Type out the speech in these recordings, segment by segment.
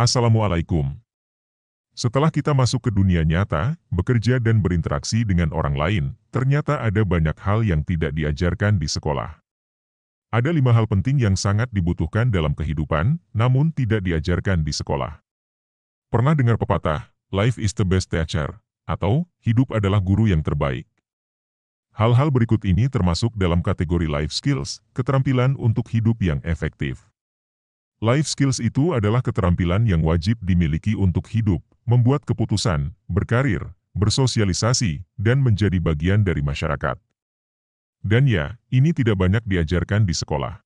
Assalamualaikum. Setelah kita masuk ke dunia nyata, bekerja dan berinteraksi dengan orang lain, ternyata ada banyak hal yang tidak diajarkan di sekolah. Ada lima hal penting yang sangat dibutuhkan dalam kehidupan, namun tidak diajarkan di sekolah. Pernah dengar pepatah, life is the best teacher, atau hidup adalah guru yang terbaik. Hal-hal berikut ini termasuk dalam kategori life skills, keterampilan untuk hidup yang efektif. Life skills itu adalah keterampilan yang wajib dimiliki untuk hidup, membuat keputusan, berkarir, bersosialisasi, dan menjadi bagian dari masyarakat. Dan ya, ini tidak banyak diajarkan di sekolah.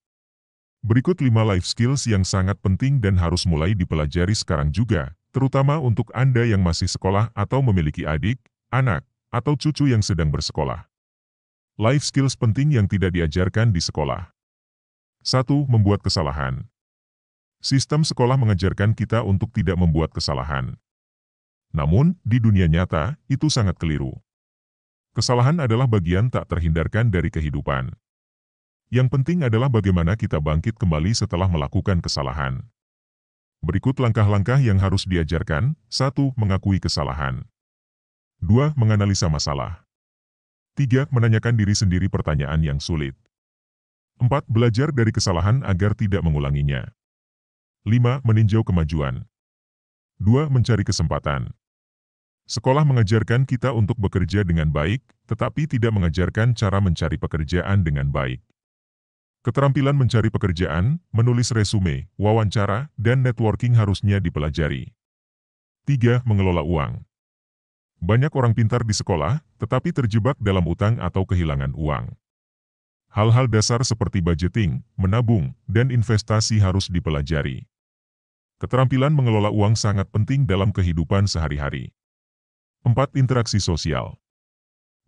Berikut lima life skills yang sangat penting dan harus mulai dipelajari sekarang juga, terutama untuk Anda yang masih sekolah atau memiliki adik, anak, atau cucu yang sedang bersekolah. Life skills penting yang tidak diajarkan di sekolah. 1. Membuat kesalahan. Sistem sekolah mengajarkan kita untuk tidak membuat kesalahan. Namun, di dunia nyata, itu sangat keliru. Kesalahan adalah bagian tak terhindarkan dari kehidupan. Yang penting adalah bagaimana kita bangkit kembali setelah melakukan kesalahan. Berikut langkah-langkah yang harus diajarkan. 1. Mengakui kesalahan. 2. Menganalisa masalah. 3. Menanyakan diri sendiri pertanyaan yang sulit. 4. Belajar dari kesalahan agar tidak mengulanginya. 5. Meninjau kemajuan. 2. Mencari kesempatan. Sekolah mengajarkan kita untuk bekerja dengan baik, tetapi tidak mengajarkan cara mencari pekerjaan dengan baik. Keterampilan mencari pekerjaan, menulis resume, wawancara, dan networking harusnya dipelajari. 3. Mengelola uang. Banyak orang pintar di sekolah, tetapi terjebak dalam utang atau kehilangan uang. Hal-hal dasar seperti budgeting, menabung, dan investasi harus dipelajari. Keterampilan mengelola uang sangat penting dalam kehidupan sehari-hari. 4. Interaksi sosial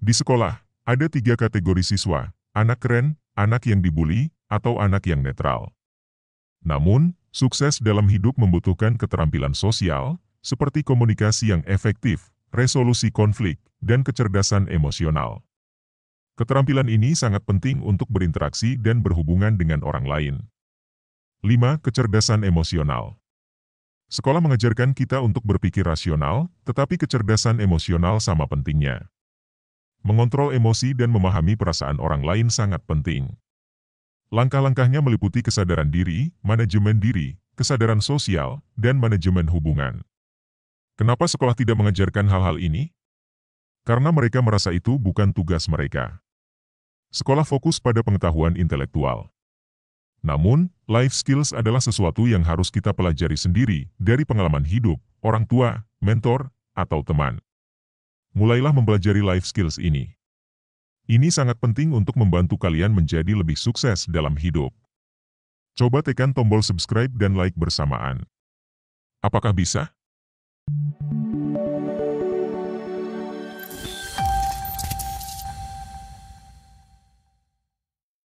Di sekolah, ada tiga kategori siswa, anak keren, anak yang dibully, atau anak yang netral. Namun, sukses dalam hidup membutuhkan keterampilan sosial, seperti komunikasi yang efektif, resolusi konflik, dan kecerdasan emosional. Keterampilan ini sangat penting untuk berinteraksi dan berhubungan dengan orang lain. 5. Kecerdasan emosional Sekolah mengajarkan kita untuk berpikir rasional, tetapi kecerdasan emosional sama pentingnya. Mengontrol emosi dan memahami perasaan orang lain sangat penting. Langkah-langkahnya meliputi kesadaran diri, manajemen diri, kesadaran sosial, dan manajemen hubungan. Kenapa sekolah tidak mengajarkan hal-hal ini? Karena mereka merasa itu bukan tugas mereka. Sekolah fokus pada pengetahuan intelektual. Namun, life skills adalah sesuatu yang harus kita pelajari sendiri dari pengalaman hidup, orang tua, mentor, atau teman. Mulailah mempelajari life skills ini. Ini sangat penting untuk membantu kalian menjadi lebih sukses dalam hidup. Coba tekan tombol subscribe dan like bersamaan. Apakah bisa?